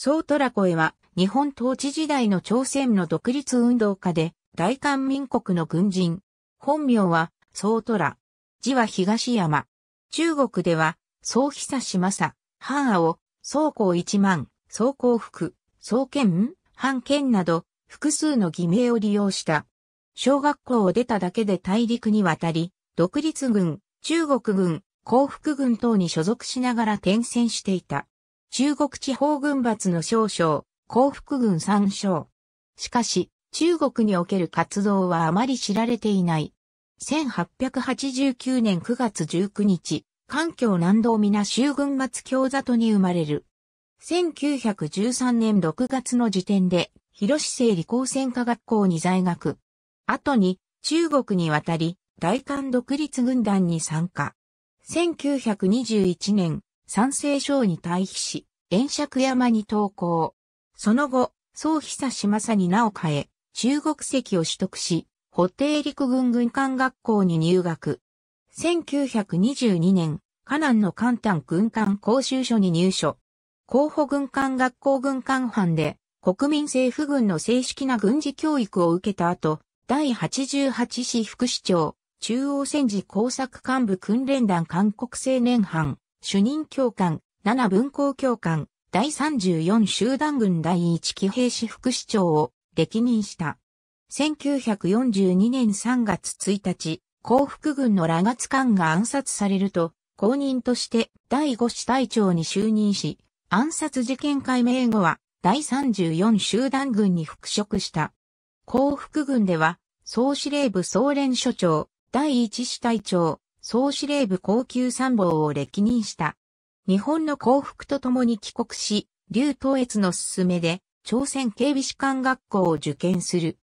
総トラコエは、日本統治時代の朝鮮の独立運動家で、大韓民国の軍人。本名は、総トラ。字は東山。中国では、総久島正、半青、総公一万、総公福、総剣、半剣など、複数の偽名を利用した。小学校を出ただけで大陸に渡り、独立軍、中国軍、幸福軍等に所属しながら転戦していた。中国地方軍閥の少将、幸福軍参将。しかし、中国における活動はあまり知られていない。1889年9月19日、環境南道皆州軍閥京里に生まれる。1913年6月の時点で、広市生理工専科学校に在学。後に、中国に渡り、大韓独立軍団に参加。1921年、三西省に退避し、遠釈山に投降。その後、総久島正に名を変え、中国籍を取得し、補定陸軍軍艦学校に入学。1922年、河南の艦丹軍艦講習所に入所。候補軍艦学校軍艦班で、国民政府軍の正式な軍事教育を受けた後、第88市副市長、中央戦時工作幹部訓練団韓国青年班、主任教官、7文校教官、第34集団軍第1騎兵士副市長を歴任した。1942年3月1日、幸福軍の羅月艦が暗殺されると、公認として第5師隊長に就任し、暗殺事件解明後は第34集団軍に復職した。幸福軍では、総司令部総連所長、第1師隊長、総司令部高級参謀を歴任した。日本の降伏とともに帰国し、劉東越の勧めで、朝鮮警備士官学校を受験する。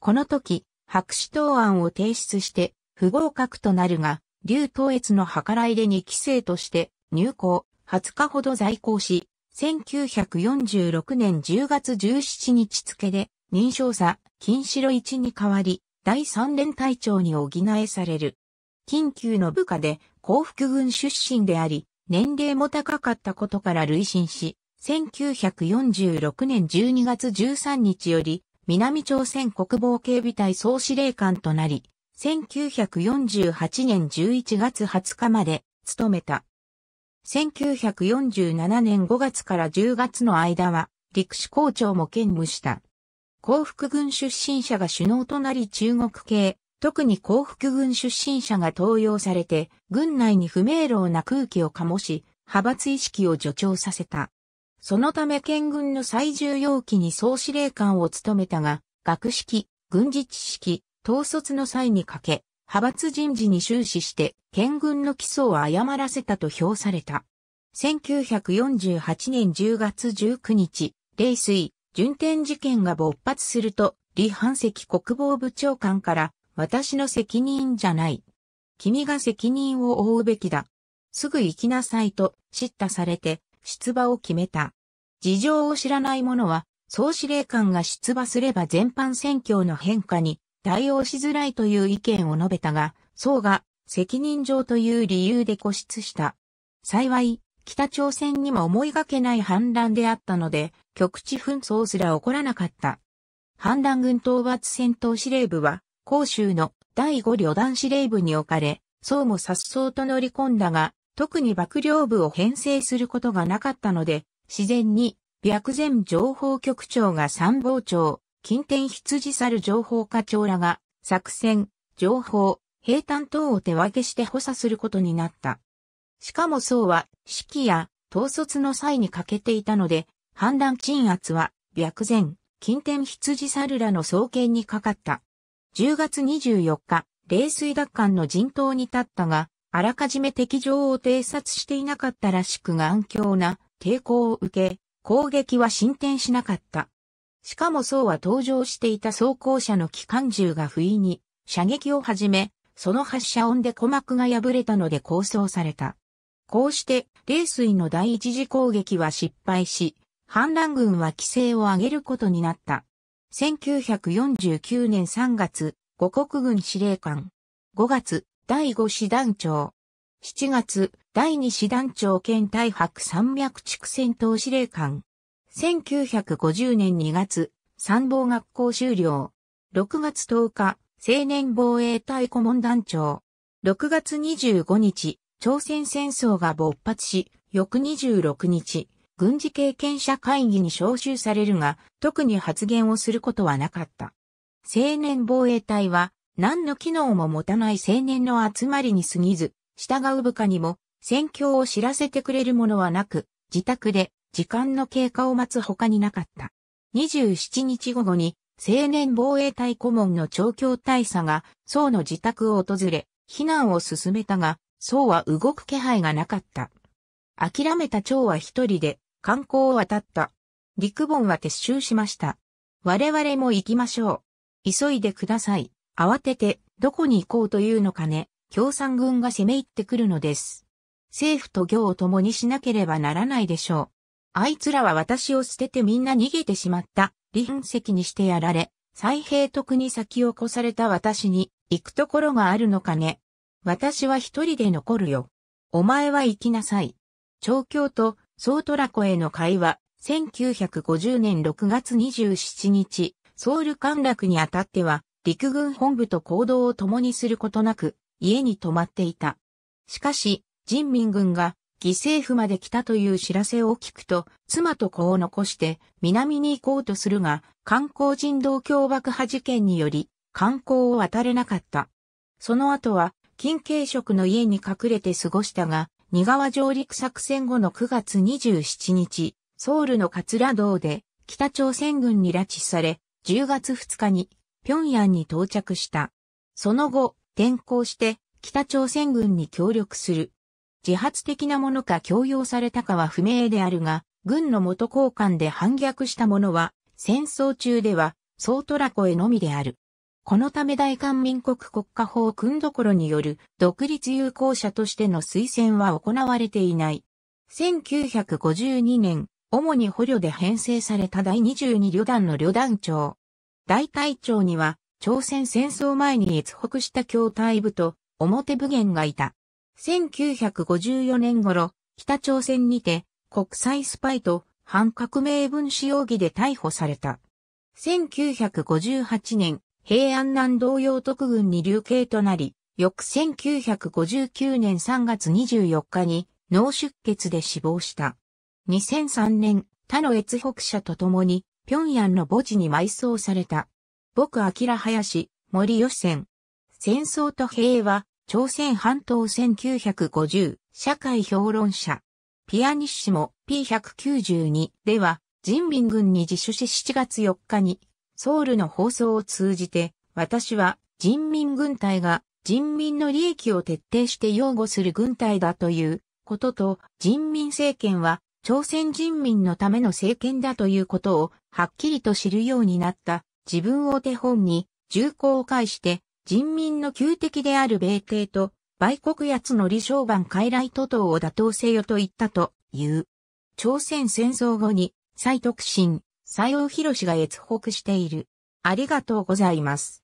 この時、白紙答案を提出して、不合格となるが、劉東越の計らいで2期生として入校、20日ほど在校し、1946年10月17日付で、認証者、金城一に代わり、第三連隊長に補えされる。近急の部下で幸福軍出身であり、年齢も高かったことから累進し、1946年12月13日より、南朝鮮国防警備隊総司令官となり、1948年11月20日まで務めた。1947年5月から10月の間は、陸士校長も兼務した。幸福軍出身者が首脳となり中国系、特に幸福軍出身者が登用されて、軍内に不明朗な空気を醸し、派閥意識を助長させた。そのため県軍の最重要機に総司令官を務めたが、学識、軍事知識、統率の際にかけ、派閥人事に終始して、県軍の基礎を誤らせたと評された。1948年10月19日、冷水、順天事件が勃発すると、李半石国防部長官から私の責任じゃない。君が責任を負うべきだ。すぐ行きなさいと、叱咤されて、出馬を決めた。事情を知らない者は、総司令官が出馬すれば全般選挙の変化に対応しづらいという意見を述べたが、総が責任上という理由で固執した。幸い、北朝鮮にも思いがけない反乱であったので、局地紛争すら起こらなかった。反乱軍討伐戦闘司令部は、甲州の第五旅団司令部に置かれ、宋も颯爽と乗り込んだが、特に幕僚部を編成することがなかったので、自然に、白前情報局長が参謀長、近天羊猿情報課長らが、作戦、情報、兵担等を手分けして補佐することになった。しかも宋は、指揮や、統率の際に欠けていたので、反乱鎮圧は、白前、近天羊猿らの総研にかかった。10月24日、冷水奪還の陣頭に立ったが、あらかじめ敵情を偵察していなかったらしくが強な抵抗を受け、攻撃は進展しなかった。しかも宋は登場していた装甲車の機関銃が不意に射撃を始め、その発射音で鼓膜が破れたので構想された。こうして、冷水の第一次攻撃は失敗し、反乱軍は規制を上げることになった。1949年3月、五国軍司令官。5月、第五師団長。7月、第二師団長兼大白山脈地区戦闘司令官。1950年2月、参謀学校修了。6月10日、青年防衛隊顧問団長。6月25日、朝鮮戦争が勃発し、翌26日、軍事経験者会議に招集されるが、特に発言をすることはなかった。青年防衛隊は、何の機能も持たない青年の集まりに過ぎず、従う部下にも、戦況を知らせてくれるものはなく、自宅で時間の経過を待つ他になかった。27日午後に、青年防衛隊顧問の長教大佐が、僧の自宅を訪れ、避難を進めたが、僧は動く気配がなかった。諦めた長は一人で、観光を渡った。陸本は撤収しました。我々も行きましょう。急いでください。慌てて、どこに行こうというのかね。共産軍が攻め入ってくるのです。政府と行を共にしなければならないでしょう。あいつらは私を捨ててみんな逃げてしまった。離反席にしてやられ、再兵徳に先を越された私に行くところがあるのかね。私は一人で残るよ。お前は行きなさい。調教とソートラコへの会話、1950年6月27日、ソウル陥落にあたっては、陸軍本部と行動を共にすることなく、家に泊まっていた。しかし、人民軍が犠牲府まで来たという知らせを聞くと、妻と子を残して南に行こうとするが、観光人道強爆破事件により、観光を渡れなかった。その後は、近景職の家に隠れて過ごしたが、二川上陸作戦後の9月27日、ソウルの桂道で北朝鮮軍に拉致され、10月2日に平壌に到着した。その後、転校して北朝鮮軍に協力する。自発的なものか強要されたかは不明であるが、軍の元交換で反逆した者は、戦争中では、総トラコへのみである。このため大韓民国国家法訓どころによる独立有効者としての推薦は行われていない。1952年、主に捕虜で編成された第22旅団の旅団長。大隊長には、朝鮮戦争前に越北した教体部と表部元がいた。1954年頃、北朝鮮にて国際スパイと反革命分子容疑で逮捕された。1958年、平安南道洋徳軍に流刑となり、翌1959年3月24日に脳出血で死亡した。2003年、他の越北者と共に、平壌の墓地に埋葬された。僕明林、森吉仙。戦争と平和、朝鮮半島1950、社会評論者。ピアニッシモ P192 では、人民軍に自首し7月4日にソウルの放送を通じて、私は人民軍隊が人民の利益を徹底して擁護する軍隊だということと、人民政権は朝鮮人民のための政権だということをはっきりと知るようになった自分を手本に重厚を介して人民の旧敵である米帝と売国奴の李承晩傀儡徒党を打倒せよと言ったという。朝鮮戦争後に、蔡徳進。西尾博が越北している。ありがとうございます。